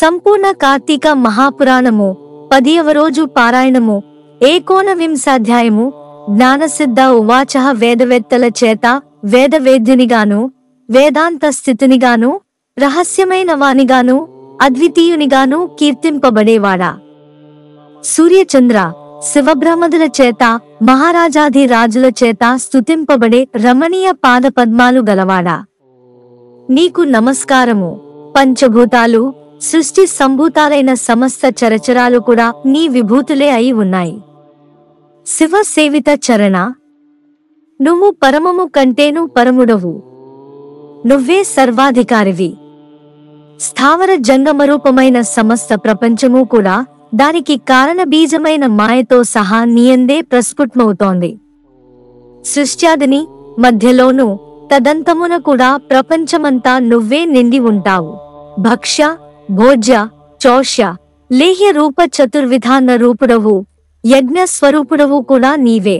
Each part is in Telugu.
సంపూర్ణ కార్తీక మహాపురాణము పదియవ రోజు పారాయణము ఏకోన వింశాధ్యాయము జ్ఞానసిద్ధ ఉవాచ వేదవేత్తల చేత వేదవేద్యునిగాను వేదాంత స్థితినిగాను రహస్యమైన వానిగాను అద్వితీయునిగాను కీర్తింపబడేవాడా సూర్యచంద్ర శివబ్రహ్మదుల చేత మహారాజాధి రాజుల చేత స్తుతింపబడే రమణీయ పాదపద్మాలు గలవాడా నీకు నమస్కారము పంచభూతాలు సృష్టి సంభూతాలైన సమస్త చరచరాలు కూడా నీ విభూతులే అయి ఉన్నాయి శివ సేవిత చరణ నువ్వు పరమము కంటేను పరముడవు నువ్వే సర్వాధికారివి స్థావర జంగమరూపమైన సమస్త ప్రపంచము కూడా దానికి కారణ బీజమైన మాయతో సహా నీయందే ప్రస్ఫుట్మవుతోంది సృష్ట్యాదిని మధ్యలోనూ తదంతమున కూడా ప్రపంచమంతా నువ్వే నిండి ఉంటావు భక్ష్య భోజ్య చౌష్య లేహ్య రూప చతుర్విధాన రూపుడవు యజ్ఞ స్వరూపుడవు కూడా నీవే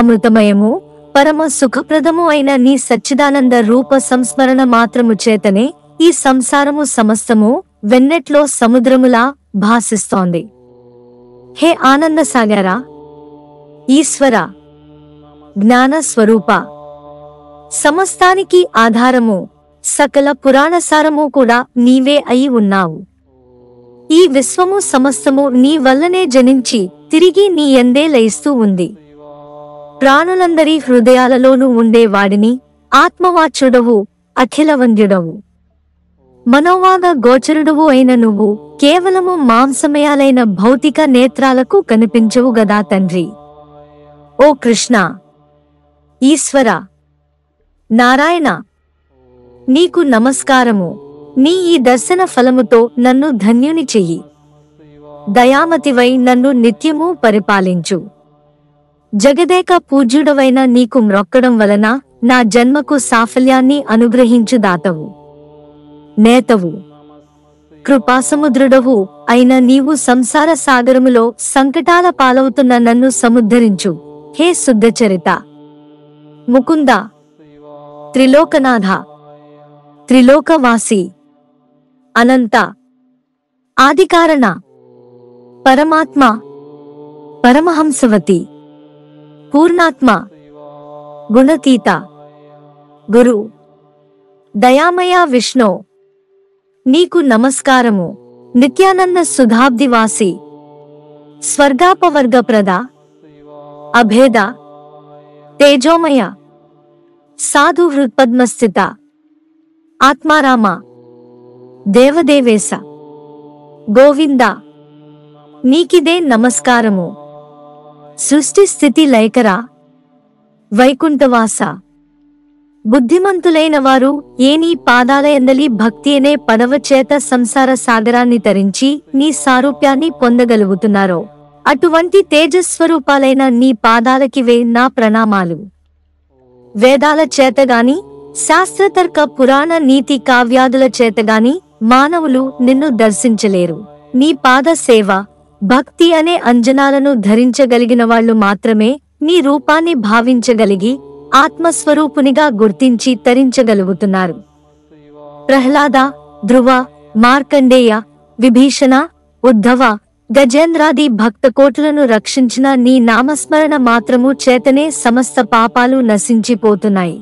అమృతమయము పరమ సుఖప్రదము అయిన నీ సచ్చిదానంద రూప సంస్మరణ మాత్రము చేతనే ఈ సంసారము సమస్తము వెన్నెట్లో సముద్రములా భాసిస్తోంది హే ఆనంద సాగరా ఈశ్వర జ్ఞాన స్వరూప సమస్తానికి ఆధారము సకల పురాణసారము కూడా నీవే అయి ఉన్నావు ఈ విశ్వము సమస్తము నీ వల్లనే జనించి తిరిగి నీ ఎందే లయిస్తూ ఉంది ప్రాణులందరి హృదయాలలోనూ ఉండేవాడిని ఆత్మవాచుడవు అఖిలవంద్యుడవు మనోవాద గోచరుడువు అయిన నువ్వు కేవలము మాంసమయాలైన భౌతిక నేత్రాలకు కనిపించవు గదా తండ్రి ఓ కృష్ణ ఈశ్వర నారాయణ నీకు నమస్కారము నీ ఈ దర్శన ఫలముతో నన్ను ధన్యుని చెయ్యి దయామతివై నన్ను నిత్యము పరిపాలించు జగదేక పూజ్యుడవైన నీకు మ్రొక్కడం వలన నా జన్మకు సాఫల్యాన్ని అనుగ్రహించు దాతవు నేతవు కృపాసముద్రుడవు అయిన నీవు సంసార సాగరములో సంకటాల పాలవుతున్న నన్ను సముద్ధరించు హే శుద్ధచరిత ముకుంద త్రిలోకనాథ त्रिलोकवासी अनंता आदिकारण परमात्मा परमहंसवती पूर्णात्मा गुणतीता गुरु दयामया विष्णु नीकु नमस्कार नित्यानंद सुधाब्दिवासी स्वर्गापवर्ग प्रदा अभेदा तेजोमया साधु हृत्पद्मस्थिता ఆత్మారామ దేవదేవేశ గోవింద నీకిదే నమస్కారము సృష్టి స్థితి లయకరా వైకుంఠవాస బుద్ధిమంతులైన వారు ఏనీ పాదాల ఎందలి భక్తి అనే పదవ చేత సంసార సాగరాన్ని తరించి నీ సారూప్యాన్ని పొందగలుగుతున్నారో అటువంటి తేజస్వరూపాలైన నీ పాదాలకివే నా ప్రణామాలు వేదాల చేతగాని శాస్త్రతర్క పురాణ నీతి కావ్యాదుల చేతగాని మానవులు నిన్ను దర్శించలేరు నీ పాద సేవ భక్తి అనే అంజనాలను ధరించగలిగిన వాళ్ళు మాత్రమే నీ రూపాన్ని భావించగలిగి ఆత్మస్వరూపునిగా గుర్తించి తరించగలుగుతున్నారు ప్రహ్లాద ధ్రువ మార్కండేయ విభీషణ ఉద్ధవ గజేంద్రాది కోటులను రక్షించిన నీ నామస్మరణ మాత్రము చేతనే సమస్త పాపాలు నశించిపోతున్నాయి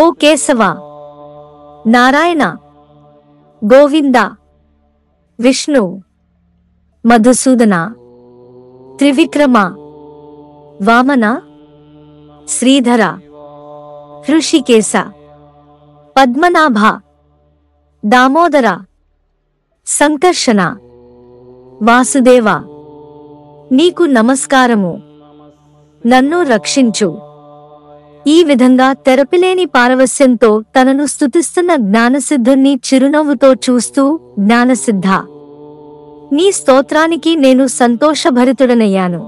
ఓ కేశవ నారాయణ గోవింద విష్ణు మధుసూదన త్రివిక్రమ వామన శ్రీధర హృషికేశ పద్మనాభ దామోదర సంకర్షణ వాసుదేవ నీకు నమస్కారము నన్ను రక్షించు ఈ విధంగా తెరపిలేని పారవస్యంతో తనను స్థుతిస్తున్న జ్ఞానసిద్ధుణ్ణి చిరునవ్వుతో చూస్తూ జ్ఞానసిద్ధ నీ స్తోత్రానికి నేను సంతోషభరితుడనయ్యాను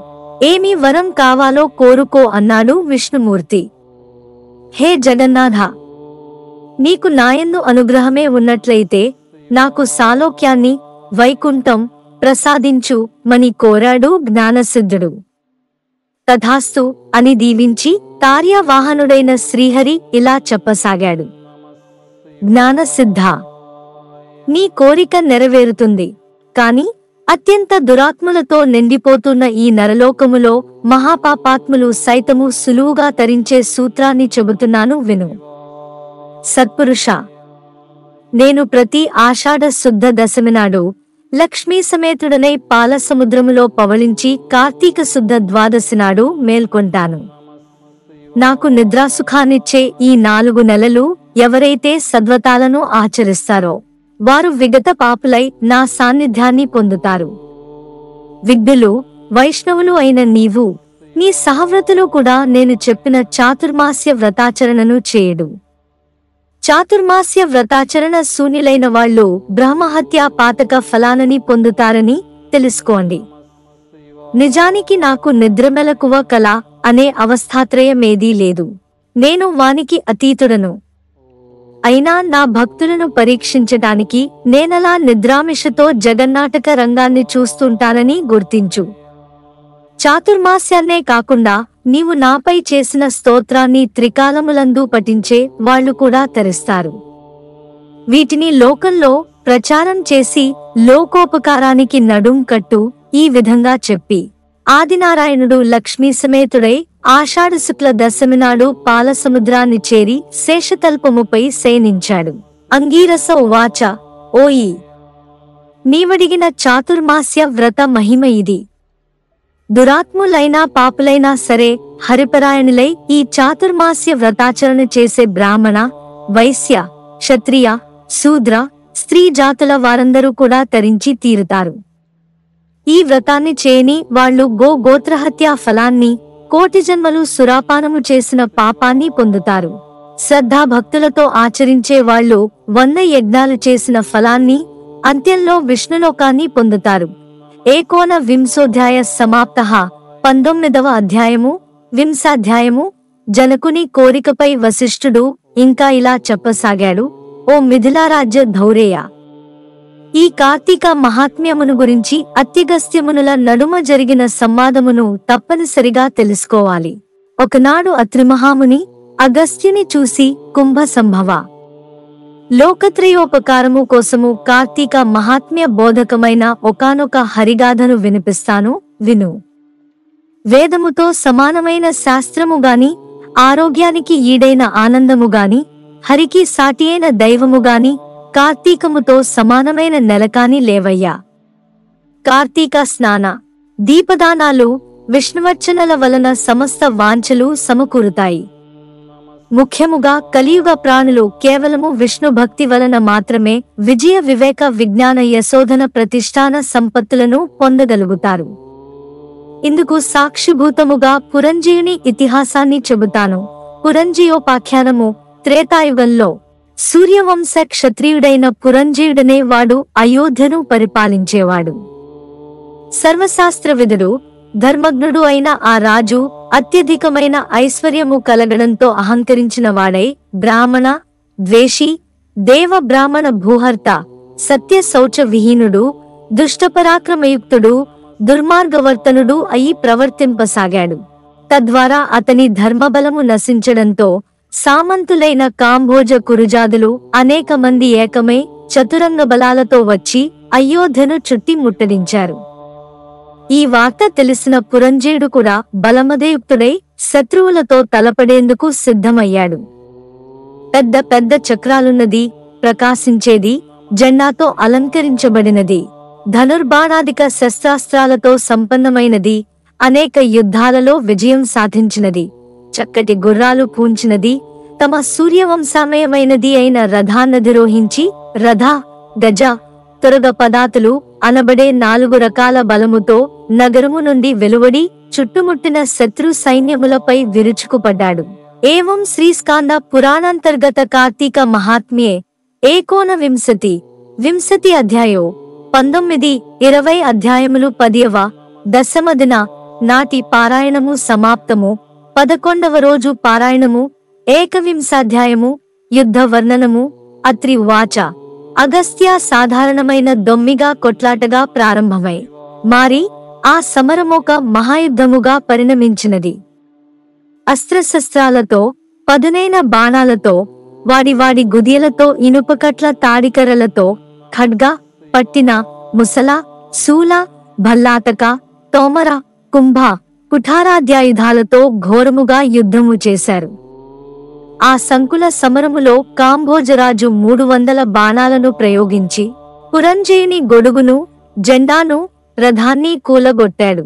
ఏమి వరం కావాలో కోరుకో అన్నాడు విష్ణుమూర్తి హే జగన్నాథ నీకు నాయన్ను అనుగ్రహమే ఉన్నట్లయితే నాకు సాలోక్యాన్ని వైకుంఠం ప్రసాదించు మని కోరాడు జ్ఞానసిద్ధుడు తథాస్తు అని దీవించి తార్యవాహనుడైన శ్రీహరి ఇలా చెప్పసాగాడు జ్ఞానసిద్ధ నీ కోరిక నెరవేరుతుంది కాని అత్యంత దురాత్మలతో నిండిపోతున్న ఈ నరలోకములో మహాపాపాత్ములు సైతము సులువుగా తరించే సూత్రాన్ని చెబుతున్నాను విను సత్పురుష నేను ప్రతి ఆషాఢ శుద్ధ దశమి నాడు లక్ష్మీ సమేతుడనై పాలసముద్రములో పవలించి కార్తీక శుద్ధ ద్వాదశి నాడు మేల్కొంటాను నాకు నిద్రాసుఖాన్నిచ్చే ఈ నాలుగు నెలలు ఎవరైతే సద్వతాలను ఆచరిస్తారో వారు విగత పాపులై నా సాన్నిధ్యాన్ని పొందుతారు విద్యులు వైష్ణవులు అయిన నీవు నీ సహవ్రతులు కూడా నేను చెప్పిన చాతుర్మాస్య వ్రతాచరణను చేయడు చాతుర్మాస్య వ్రతాచరణ శూన్యులైన వాళ్ళు బ్రహ్మహత్యా పాతక ఫలానని పొందుతారని తెలుసుకోండి నిజానికి నాకు నిద్రమెలకువ కల అనే అవస్థాత్రయమేదీ లేదు నేను వానికి అతీతుడను అయినా నా భక్తులను పరీక్షించటానికి నేనలా నిద్రామిషతో జగన్నాటక రంగాన్ని చూస్తుంటానని గుర్తించు చాతుర్మాస్యాన్నే కాకుండా నీవు నాపై చేసిన స్తోత్రాన్ని త్రికాలములందు పఠించే వాళ్ళు కూడా తరిస్తారు వీటిని లోకంలో ప్రచారం చేసి లోకోపకారానికి నడుం కట్టు ఈ విధంగా చెప్పి ఆదినారాయణుడు లక్ష్మీ సమేతుడై ఆషాఢ శుక్ల దశమి నాడు పాలసముద్రాన్ని చేరి శేషతల్పముపై శయనించాడు అంగీరస వాచ ఓయి నీవడిగిన చాతుర్మాస్య వ్రత మహిమ ఇది దురాత్ములైనా పాపులైనా సరే హరిపరాయణులై ఈ చాతుర్మాస్య వ్రతాచరణ చేసే బ్రాహ్మణ వైశ్య క్షత్రియ శూద్ర స్త్రీ జాతుల వారందరూ కూడా తరించి తీరుతారు ఈ వ్రతాన్ని చేయని వాళ్లు గో గోత్రహత్యా ఫలాన్ని కోటి జన్మలు సురాపానము చేసిన పాపాన్ని పొందుతారు భక్తులతో ఆచరించే వాళ్ళు వంద యజ్ఞాలు చేసిన ఫలాన్ని అంత్యంలో విష్ణులోకాన్ని పొందుతారు ఏకోన వింశోధ్యాయ సమాప్త పంతొమ్మిదవ అధ్యాయము వింశాధ్యాయము జనకుని కోరికపై వశిష్ఠుడు ఇంకా ఇలా చెప్పసాగాడు ఓ మిథిలారాజ్య ధౌరేయ ఈ కార్తీక మహాత్మ్యమును గురించి అత్యగస్త్యమునుల నడుమ జరిగిన సంవాదమును తప్పనిసరిగా తెలుసుకోవాలి ఒకనాడు అత్రిమహాముని అగస్త్యుని చూసి కుంభ సంభవ లోకత్రయోపకారము కోసము కార్తీక మహాత్మ్య బోధకమైన ఒకనొక హరిగాథను వినిపిస్తాను విను వేదముతో సమానమైన శాస్త్రము గాని ఆరోగ్యానికి ఈడైన ఆనందము గాని హరికి సాటియైన దైవముగాని దైవము గాని కార్తీకముతో సమానమైన నెల కాని లేవయ్యా కార్తీక స్నాన దీపదానాలు విష్ణువర్చనల వలన సమస్త వాంఛలు సమకూరుతాయి ముఖ్యముగా కలియుగ ప్రాణులు కేవలము విష్ణు భక్తి వలన మాత్రమే విజయ వివేక విజ్ఞాన యశోధన ప్రతిష్టాన సంపత్తులను పొందగలుగుతారు ఇందుకు సాక్షిభూతముగా పురంజీయుని ఇతిహాసాన్ని చెబుతాను పురంజీయోపాఖ్యానము త్రేతాయుగంలో సూర్యవంశ క్షత్రియుడైన పురంజీయుడనే వాడు అయోధ్యను పరిపాలించేవాడు సర్వశాస్త్రవిధుడు ధర్మజ్ఞుడు అయిన ఆ రాజు అత్యధికమైన ఐశ్వర్యము కలగడంతో అహంకరించిన వాడై బ్రాహ్మణ ద్వేషి దేవ బ్రాహ్మణ భూహర్త సత్య శౌచ విహీనుడు దుష్టపరాక్రమయుక్తుడు దుర్మార్గవర్తనుడు అయి ప్రవర్తింపసాగాడు తద్వారా అతని ధర్మబలము నశించడంతో సామంతులైన కాంభోజ కురుజాదులు అనేక మంది ఏకమై చతురంగ బలాలతో వచ్చి అయోధ్యను చుట్టి ముట్టడించారు ఈ వార్త తెలిసిన పురంజీడు కూడా బలమదయుక్తుడై శత్రువులతో తలపడేందుకు సిద్ధమయ్యాడు పెద్ద పెద్ద చక్రాలున్నది ప్రకాశించేది జెండాతో అలంకరించబడినది ధనుర్బాణాధిక శస్త్రాస్త్రాలతో సంపన్నమైనది అనేక యుద్ధాలలో విజయం సాధించినది చక్కటి గుర్రాలు పూంచినది తమ సూర్యవంశామయమైనది అయిన రథాన్నధిరోహించి రథ గజ త్వరగ పదాతులు అనబడే నాలుగు రకాల బలముతో నగరము నుండి వెలువడి చుట్టుముట్టిన శత్రు సైన్యములపై విరుచుకుపడ్డాడు ఏవం శ్రీస్కాంద పురాణాంతర్గత కార్తీక మహాత్మ్యే ఏకోన వింశతి వింశతి అధ్యాయో పంతొమ్మిది ఇరవై అధ్యాయములు పదియవ దశమదిన నాటి పారాయణము సమాప్తము పదకొండవ రోజు పారాయణము ఏకవింశాధ్యాయము యుద్ధ వర్ణనము అత్రి వాచ అగస్త్య సాధారణమైన దొమ్మిగా కొట్లాటగా ప్రారంభమై మారి ఆ సమరమొక మహాయుద్ధముగా పరిణమించినది అస్త్రశస్త్రాలతో పదునైన బాణాలతో వాడి వాడి గుదియలతో ఇనుపకట్ల తాడికరలతో ఖడ్గా పట్టిన ముసల సూల భల్లాతక తోమర కుంభ కుఠారాధ్యాయుధాలతో ఘోరముగా యుద్ధము చేశారు ఆ సంకుల సమరములో కాంభోజరాజు మూడు వందల బాణాలను ప్రయోగించి పురంజేయుని గొడుగును జెండాను రథాన్ని కూలగొట్టాడు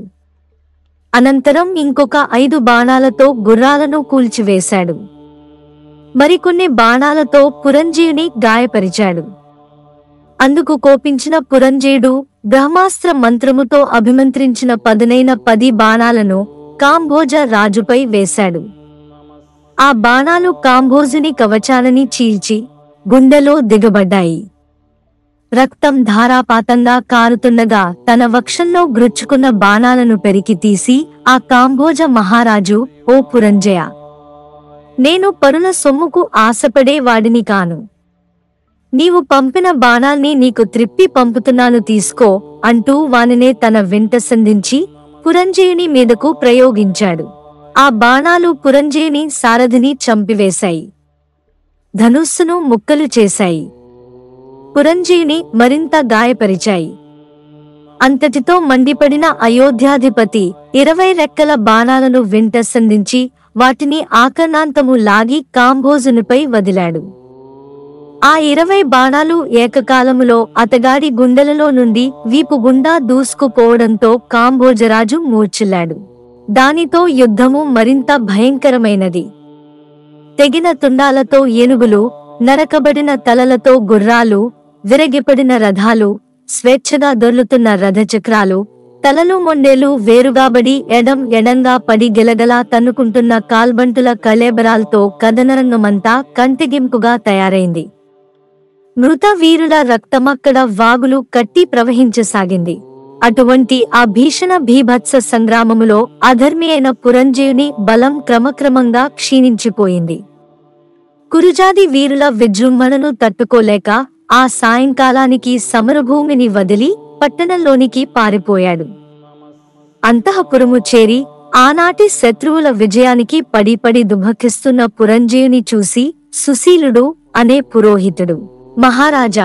అనంతరం ఇంకొక ఐదు బాణాలతో గుర్రాలను కూల్చివేశాడు మరికొన్ని బాణాలతో పురంజీయుని గాయపరిచాడు అందుకు కోపించిన పురంజేయుడు బ్రహ్మాస్త్ర మంత్రముతో అభిమంత్రించిన పదునైన పది బాణాలను కాంభోజ రాజుపై వేశాడు ఆ బాణాలు కాంభోజుని కవచాలని చీల్చి గుండెలో దిగబడ్డాయి రక్తం ధారాపాతంగా కారుతుండగా తన వక్షంలో గృచ్చుకున్న బాణాలను పెరికి తీసి ఆ కాంభోజ మహారాజు ఓ పురంజయ నేను పరుల సొమ్ముకు ఆశపడే వాడిని కాను నీవు పంపిన బాణాల్ని నీకు త్రిప్పి పంపుతున్నాను తీసుకో అంటూ వానినే తన వెంట సంధించి పురంజయుని మీదకు ప్రయోగించాడు ఆ బాణాలు పురంజయుని సారథిని చంపివేశాయి ధనుస్సును ముక్కలు చేశాయి పురంజయుని మరింత గాయపరిచాయి అంతటితో మండిపడిన అయోధ్యాధిపతి ఇరవై రెక్కల బాణాలను వెంట సంధించి వాటిని ఆకర్ణాంతము లాగి కాంభోజునిపై వదిలాడు ఆ ఇరవై బాణాలు ఏకకాలములో అతగాడి గుండెలలో నుండి వీపు గుండా దూసుకుపోవడంతో కాంబోజరాజు మూర్చిల్లాడు దానితో యుద్ధము మరింత భయంకరమైనది తెగిన తుండాలతో ఏనుగులు నరకబడిన తలలతో గుర్రాలు విరగిపడిన రథాలు స్వేచ్ఛగా దొర్లుతున్న రథచక్రాలు తలలు మొండేలు వేరుగాబడి ఎడం ఎడంగా పడి గెలగలా తన్నుకుంటున్న కాల్బంటుల కలేబరాల్తో కథనరంగమంతా కంటిగింపుగా తయారైంది మృత వీరుల రక్తమక్కడ వాగులు కట్టి ప్రవహించసాగింది అటువంటి ఆ భీషణ భీభత్స సంగ్రామములో అధర్మి అయిన పురంజీవుని బలం క్రమక్రమంగా క్షీణించిపోయింది కురుజాది వీరుల విజృంభణను తట్టుకోలేక ఆ సాయంకాలానికి సమరభూమిని వదిలి పట్టణంలోనికి పారిపోయాడు అంతఃపురము చేరి ఆనాటి శత్రువుల విజయానికి పడిపడి దుభకిస్తున్న పురంజీవుని చూసి సుశీలుడు అనే పురోహితుడు మహారాజా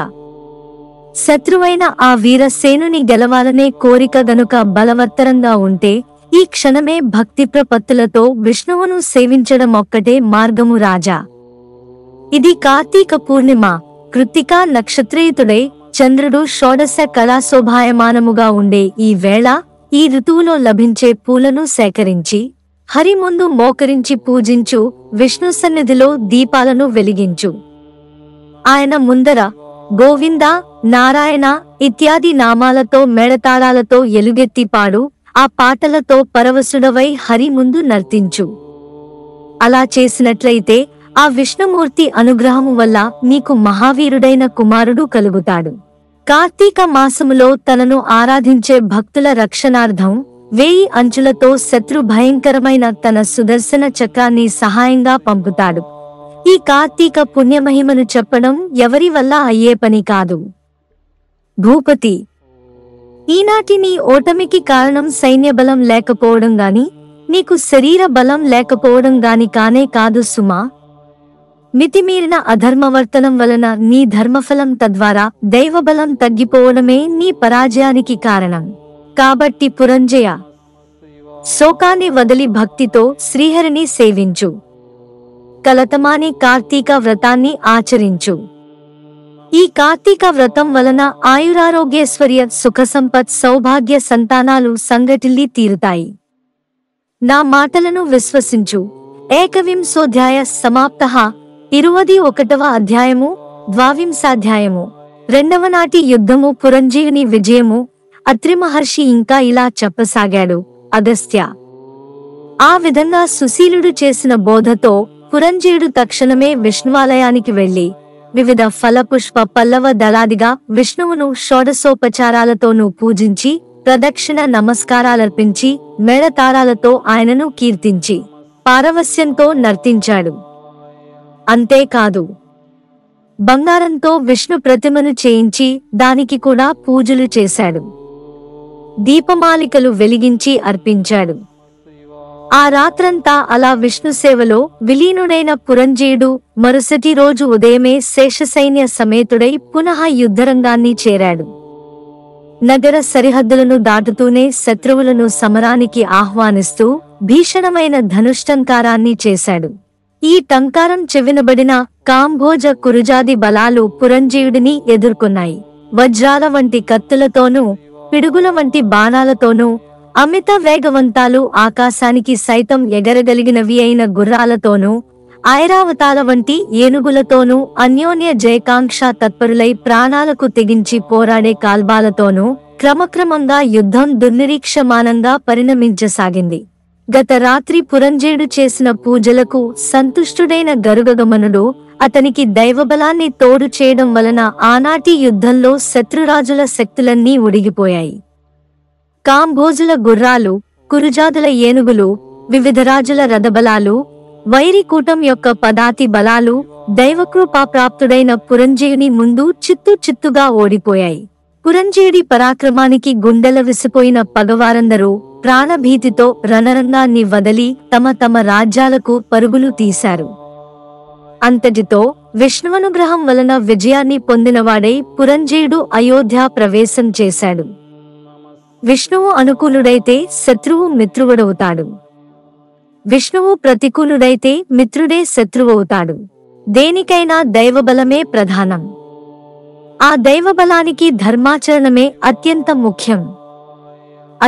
శత్రువైన ఆ వీరసేనుని గెలవాలనే కోరిక గనుక బలవత్తరంగా ఉంటే ఈ క్షణమే భక్తి ప్రపత్తులతో విష్ణువును సేవించడం ఒక్కటే మార్గము రాజా ఇది కార్తీక పూర్ణిమ కృత్తిక నక్షత్రయుతుడై చంద్రుడు షోడశ కళాశోభాయమానముగా ఉండే ఈ వేళ ఈ ఋతువులో లభించే పూలను సేకరించి హరి ముందు మోకరించి పూజించు విష్ణు సన్నిధిలో దీపాలను వెలిగించు ఆయన ముందర గోవింద నారాయణ ఇత్యాది నామాలతో మేడతాళాలతో ఎలుగెత్తి పాడు ఆ పాటలతో పరవశుడవై హరి ముందు నర్తించు అలా చేసినట్లయితే ఆ విష్ణుమూర్తి అనుగ్రహము వల్ల నీకు మహావీరుడైన కుమారుడు కలుగుతాడు కార్తీక మాసములో తనను ఆరాధించే భక్తుల రక్షణార్థం వేయి అంచులతో శత్రు భయంకరమైన తన సుదర్శన చక్రాన్ని సహాయంగా పంపుతాడు ఈ కార్తీక పుణ్యమహిమను చెప్పడం ఎవరి వల్ల అయ్యే పని కాదు భూపతి ఈనాటి నీ ఓటమికి కారణం సైన్యబలం లేకపోవడం గాని నీకు శరీర బలం లేకపోవడం గాని కానే కాదు సుమా మితిమీరిన అధర్మవర్తనం వలన నీ ధర్మఫలం తద్వారా దైవబలం తగ్గిపోవడమే నీ పరాజయానికి కారణం కాబట్టి పురంజయ శోకాన్ని వదిలి భక్తితో శ్రీహరిని సేవించు కలతమాని కార్తీక వ్రతాన్ని ఆచరించు ఈ కార్తీక వ్రతం వలన ఆయురారోగ్యేశ్వర్య సుఖ సంపత్ సౌభాగ్య సంతానాలు సంగటిల్లి తీరుతాయి నా మాటలను విశ్వసించు ఏకవింశోధ్యాయ సమాప్త ఇరువది ఒకటవ అధ్యాయము ద్వావింశాధ్యాయము రెండవ నాటి యుద్ధము పురంజీవుని విజయము అత్రిమహర్షి ఇంకా ఇలా చెప్పసాగాడు అగస్త్య ఆ విధంగా సుశీలుడు చేసిన బోధతో పురంజీయుడు తక్షణమే విష్ణువాలయానికి వెళ్లి వివిధ ఫలపుష్ప పల్లవ దళాదిగా విష్ణువును షోడశోపచారాలతోనూ పూజించి ప్రదక్షిణ నమస్కారాలర్పించి మేళతారాలతో ఆయనను కీర్తించి పారవస్యంతో నర్తించాడు అంతేకాదు బంగారంతో విష్ణు ప్రతిమను చేయించి దానికి కూడా పూజలు చేశాడు దీపమాలికలు వెలిగించి అర్పించాడు ఆ రాత్రంతా అలా విష్ణు సేవలో విలీనుడైన పురంజీయుడు మరుసటి రోజు ఉదయమే శేషసైన్య సమేతుడై పునః యుద్ధరంగాన్ని చేరాడు నగర సరిహద్దులను దాటుతూనే శత్రువులను సమరానికి ఆహ్వానిస్తూ భీషణమైన ధనుష్టంకారాన్ని చేశాడు ఈ టంకారం చెవినబడిన కాంభోజ కురుజాది బలాలు పురంజీయుడిని ఎదుర్కొన్నాయి వజ్రాల వంటి కత్తులతోనూ పిడుగుల వంటి బాణాలతోనూ అమిత వేగవంతాలు ఆకాశానికి సైతం ఎగరగలిగినవి అయిన గుర్రాలతోనూ ఐరావతాల వంటి ఏనుగులతోనూ అన్యోన్య జయకాంక్ష తత్పరులై ప్రాణాలకు తెగించి పోరాడే కాల్బాలతోనూ క్రమక్రమంగా యుద్ధం దుర్నిరీక్షమానంగా పరిణమించసాగింది గత రాత్రి పురంజేడు చేసిన పూజలకు సంతుష్టుడైన గరుగగమనుడు అతనికి దైవబలాన్ని తోడు చేయడం వలన ఆనాటి యుద్ధంలో శత్రురాజుల శక్తులన్నీ ఉడిగిపోయాయి కాంభోజుల గుర్రాలు కురుజాదుల ఏనుగులు వివిధ రాజుల రథబలాలు వైరికూటం యొక్క పదాతి బలాలు దైవకృపాప్రాప్తుడైన పురంజీయుని ముందు చిత్తు చిత్తుగా ఓడిపోయాయి పురంజీయుడి పరాక్రమానికి గుండెల విసిపోయిన పగవారందరూ ప్రాణభీతితో రణరంగాన్ని వదలి తమ తమ రాజ్యాలకు పరుగులు తీశారు అంతటితో విష్ణువనుగ్రహం వలన విజయాన్ని పొందినవాడై పురంజీయుడు అయోధ్య ప్రవేశం చేశాడు విష్ణువు అనుకూలుడైతే శత్రువు మిత్రువుడవుతాడు విష్ణువు ప్రతికూలుడైతే మిత్రుడే శత్రువవుతాడు దేనికైనా దైవబలమే ప్రధానం ఆ దైవబలానికి ధర్మాచరణమే అత్యంత ముఖ్యం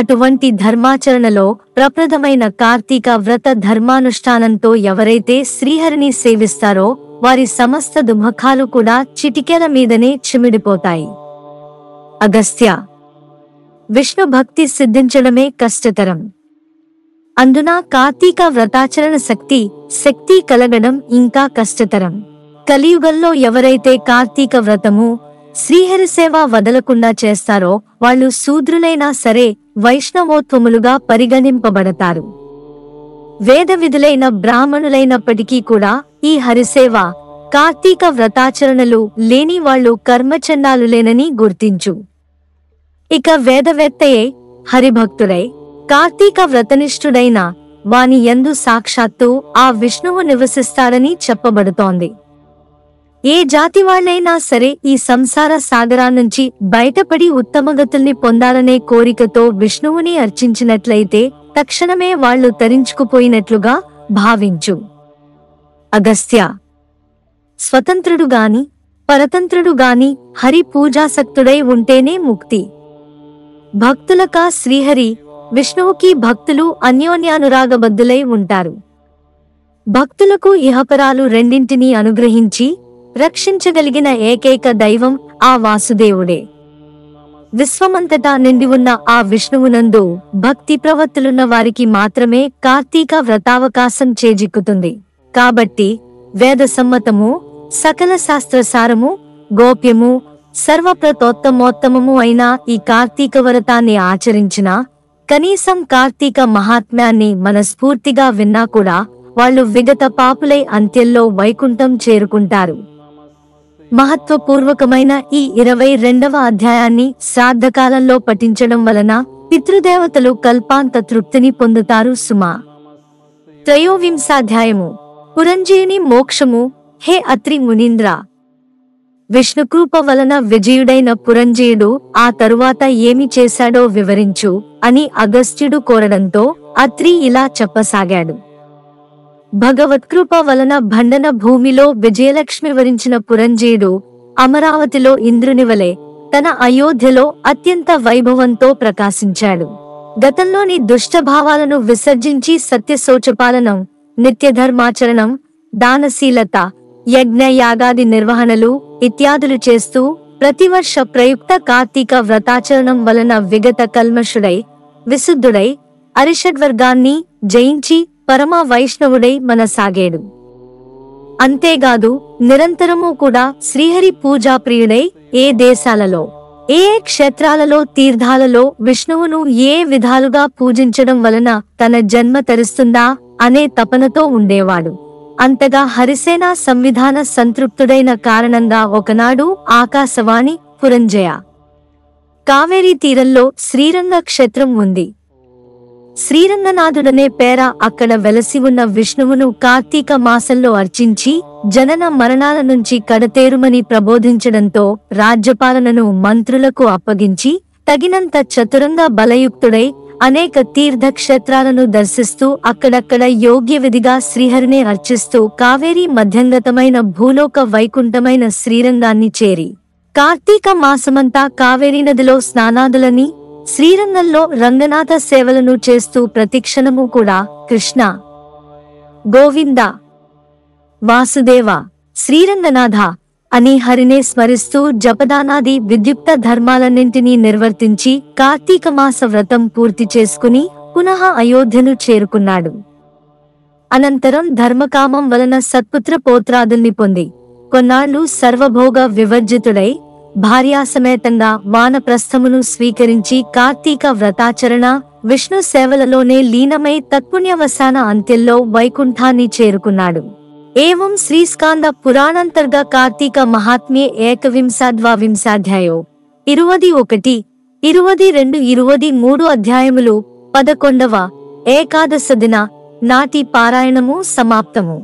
అటువంటి ధర్మాచరణలో ప్రప్రదమైన కార్తీక వ్రత ధర్మానుష్ఠానంతో ఎవరైతే శ్రీహరిని సేవిస్తారో వారి సమస్త దుమఖాలు కూడా చిటికెల మీదనే చిమిడిపోతాయి అగస్త్య విష్ణు భక్తి సిద్ధించడమే కష్టతరం అందున కార్తీక వ్రతాచరణ శక్తి శక్తి కలగడం ఇంకా కష్టతరం కలియుగంలో ఎవరైతే కార్తీక వ్రతము శ్రీహరి సేవ వదలకుండా చేస్తారో వాళ్ళు శూద్రులైనా సరే వైష్ణవోత్వములుగా పరిగణింపబడతారు వేద విధులైన బ్రాహ్మణులైనప్పటికీ కూడా ఈ హరిసేవ కార్తీక వ్రతాచరణలు లేని వాళ్ళు కర్మచండాలు లేనని గుర్తించు ఇక వేదవేత్తయే హరిభక్తుడై కార్తీక వ్రతనిష్ఠుడైన వాని ఎందు సాక్షాత్తు ఆ విష్ణువు నివసిస్తాడని చెప్పబడుతోంది ఏ జాతి వాళ్ళైనా సరే ఈ సంసార సాగరా నుంచి బయటపడి ఉత్తమగతుల్ని పొందాలనే కోరికతో విష్ణువుని అర్చించినట్లయితే తక్షణమే వాళ్ళు తరించుకుపోయినట్లుగా భావించు అగస్త్య స్వతంత్రుడు గాని పరతంత్రుడు గాని హరి పూజాసక్తుడై ఉంటేనే ముక్తి భక్తులక శ్రీహరి విష్ణువుకి భక్తులు అన్యోన్యానురాగబద్ధులై ఉంటారు భక్తులకు ఇహపరాలు రెండింటినీ అనుగ్రహించి రక్షించగలిగిన ఏకైక దైవం ఆ వాసుదేవుడే విశ్వమంతటా నిండి ఉన్న ఆ విష్ణువునందు భక్తి ప్రవత్తులున్న వారికి మాత్రమే కార్తీక వ్రతావకాశం చేజిక్కుతుంది కాబట్టి వేద సమ్మతము సకల శాస్త్రసారము గోప్యము సర్వప్రతోత్తమోత్తమము అయిన ఈ కార్తీక వ్రతాన్ని ఆచరించినా కనీసం కార్తీక మహాత్మ్యాన్ని మనస్ఫూర్తిగా విన్నా కూడా వాళ్ళు విగత పాపులై అంత్యంలో వైకుంఠం చేరుకుంటారు మహత్వపూర్వకమైన ఈ ఇరవై రెండవ అధ్యాయాన్ని శ్రాద్ధకాలంలో పఠించడం వలన పితృదేవతలు కల్పాంత తృప్తిని పొందుతారు సుమా త్రయోవింశాధ్యాయము పురంజీని మోక్షము హే అత్రి మునీంద్ర విష్ణుకృప వలన విజయుడైన పురంజయుడు ఆ తరువాత ఏమి చేశాడో వివరించు అని అగస్త్యుడు కోరడంతో అత్రి ఇలా చెప్పసాగాడు భగవత్కృప వలన భండన భూమిలో విజయలక్ష్మి వరించిన పురంజయుడు అమరావతిలో ఇంద్రునివలే తన అయోధ్యలో అత్యంత వైభవంతో ప్రకాశించాడు గతంలోని దుష్టభావాలను విసర్జించి సత్యశోచపాలనం నిత్యధర్మాచరణం దానశీలత యజ్ఞ యాగాది నిర్వహణలు ఇత్యాదులు చేస్తూ ప్రతివర్ష ప్రయుక్త కార్తీక వ్రతాచరణం వలన విగత కల్మషుడై విశుద్ధుడై అరిషడ్వర్గాన్ని జయించి పరమ వైష్ణవుడై మనసాగాడు అంతేగాదు నిరంతరము కూడా శ్రీహరి పూజా ప్రియుడై ఏ దేశాలలో ఏ క్షేత్రాలలో తీర్థాలలో విష్ణువును ఏ విధాలుగా పూజించడం వలన తన జన్మ తరుస్తుందా అనే తపనతో ఉండేవాడు అంతగా హరిసేన సంవిధాన సంతృప్తుడైన కారణంగా ఒకనాడు ఆకాశవాణి పురంజయ కావేరీ తీరంలో శ్రీరంగ క్షేత్రం ఉంది శ్రీరంగనాథుడనే పేర అక్కడ వెలసి ఉన్న విష్ణువును కార్తీక మాసంలో అర్చించి జనన మరణాల నుంచి కడతేరుమని ప్రబోధించడంతో రాజ్యపాలనను మంత్రులకు అప్పగించి తగినంత చతురంగా బలయుక్తుడై అనేక తీర్థక్షేత్రాలను దర్శిస్తూ అక్కడక్కడ యోగ్య విధిగా శ్రీహరిని అర్చిస్తూ కావేరీ మధ్యంగతమైన భూలోక వైకుంఠమైన శ్రీరంగాన్ని చేరి కార్తీక మాసమంతా కావేరీ నదిలో స్నానాదులని శ్రీరంగంలో రంగనాథ సేవలను చేస్తూ ప్రతిక్షణము కూడా కృష్ణ గోవింద వాసుదేవ శ్రీరంగనాథ అని హరినే స్మరిస్తూ జపదానాది విద్యుక్త ధర్మాలన్నింటినీ నిర్వర్తించి కార్తీక మాస వ్రతం పూర్తి చేసుకుని పునః అయోధ్యను చేరుకున్నాడు అనంతరం ధర్మకామం వలన సత్పుత్ర పోత్రాదుల్ని పొంది కొన్నాళ్లు సర్వభోగ వివర్జితుడై భార్యాసమేతంగా వానప్రస్థమును స్వీకరించి కార్తీక వ్రతాచరణ విష్ణు సేవలలోనే లీనమై తత్పుణ్యవసాన అంత్యంలో వైకుంఠాన్ని చేరుకున్నాడు ఏవం శ్రీస్కాంద स्कांद పురాణంతర్గ కార్తీక మహాత్మ్య ఏకవింశాధ్వావింశాధ్యాయం ఇరువది ఒకటి ఇరువది రెండు ఇరువది మూడు అధ్యాయములు పదకొండవ ఏకాదశ దిన నాటి పారాయణము సమాప్తము